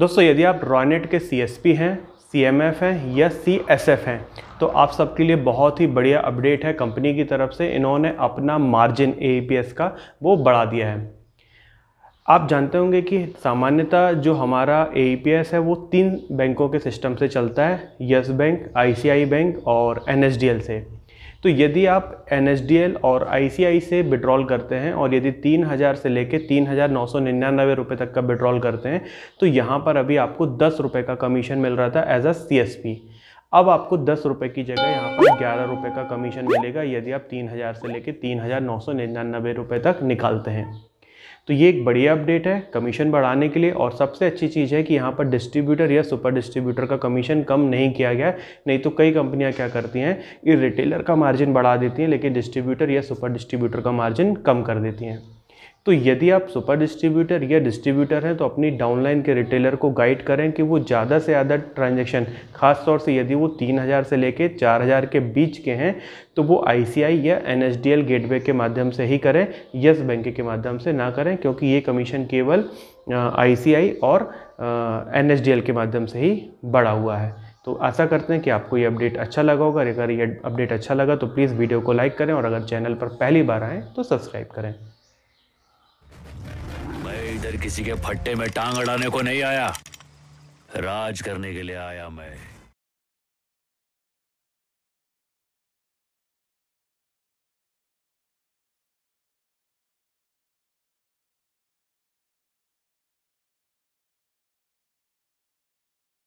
दोस्तों यदि आप रॉयनेट के सी हैं सी एम एफ हैं या सी एस एफ हैं तो आप सबके लिए बहुत ही बढ़िया अपडेट है कंपनी की तरफ से इन्होंने अपना मार्जिन ए पी एस का वो बढ़ा दिया है आप जानते होंगे कि सामान्यतः जो हमारा ए पी एस है वो तीन बैंकों के सिस्टम से चलता है Yes Bank I C I bank और एन एस डी एल से तो यदि आप एन और आई से विड्रॉल करते हैं और यदि तीन हज़ार से लेके तीन हज़ार नौ सौ निन्यानवे रुपये तक का विड्रॉल करते हैं तो यहाँ पर अभी आपको दस रुपये का कमीशन मिल रहा था एज अ सी अब आपको दस रुपये की जगह यहाँ पर ग्यारह रुपये का कमीशन मिलेगा यदि आप तीन हज़ार से लेके तीन हज़ार नौ सौ निन्यानवे रुपये तक निकालते हैं तो ये एक बढ़िया अपडेट है कमीशन बढ़ाने के लिए और सबसे अच्छी चीज़ है कि यहाँ पर डिस्ट्रीब्यूटर या सुपर डिस्ट्रीब्यूटर का कमीशन कम नहीं किया गया नहीं तो कई कंपनियाँ क्या करती हैं ये रिटेलर का मार्जिन बढ़ा देती हैं लेकिन डिस्ट्रीब्यूटर या सुपर डिस्ट्रीब्यूटर का मार्जिन कम कर देती हैं तो यदि आप सुपर डिस्ट्रीब्यूटर या डिस्ट्रीब्यूटर हैं तो अपनी डाउनलाइन के रिटेलर को गाइड करें कि वो ज़्यादा से ज़्यादा ट्रांजेक्शन खासतौर से यदि वो तीन हज़ार से लेके चार हज़ार के बीच के हैं तो वो आई या एन गेटवे के माध्यम से ही करें यस बैंक के माध्यम से ना करें क्योंकि ये कमीशन केवल आई और एन के माध्यम से ही बढ़ा हुआ है तो आशा करते हैं कि आपको ये अपडेट अच्छा लगा होगा अगर ये अपडेट अच्छा लगा तो प्लीज़ वीडियो को लाइक करें और अगर चैनल पर पहली बार आएँ तो सब्सक्राइब करें इधर किसी के फट्टे में टांग अड़ाने को नहीं आया राज करने के लिए आया मैं